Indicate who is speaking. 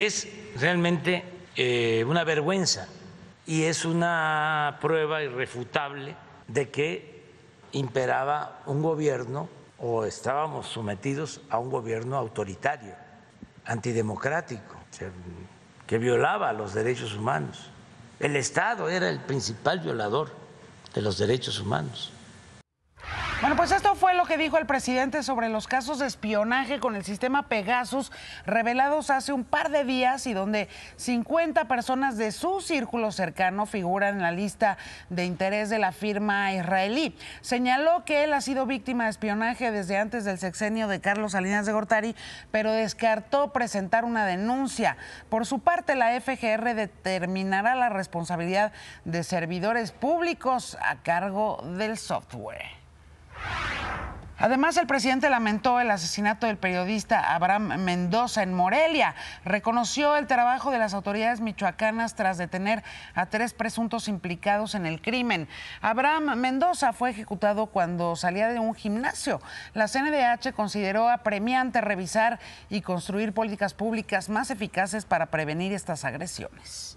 Speaker 1: Es realmente eh, una vergüenza y es una prueba irrefutable de que imperaba un gobierno o estábamos sometidos a un gobierno autoritario, antidemocrático, que violaba los derechos humanos. El Estado era el principal violador de los derechos humanos.
Speaker 2: Bueno, pues esto fue lo que dijo el presidente sobre los casos de espionaje con el sistema Pegasus revelados hace un par de días y donde 50 personas de su círculo cercano figuran en la lista de interés de la firma israelí. Señaló que él ha sido víctima de espionaje desde antes del sexenio de Carlos Salinas de Gortari, pero descartó presentar una denuncia. Por su parte, la FGR determinará la responsabilidad de servidores públicos a cargo del software. Además, el presidente lamentó el asesinato del periodista Abraham Mendoza en Morelia. Reconoció el trabajo de las autoridades michoacanas tras detener a tres presuntos implicados en el crimen. Abraham Mendoza fue ejecutado cuando salía de un gimnasio. La CNDH consideró apremiante revisar y construir políticas públicas más eficaces para prevenir estas agresiones.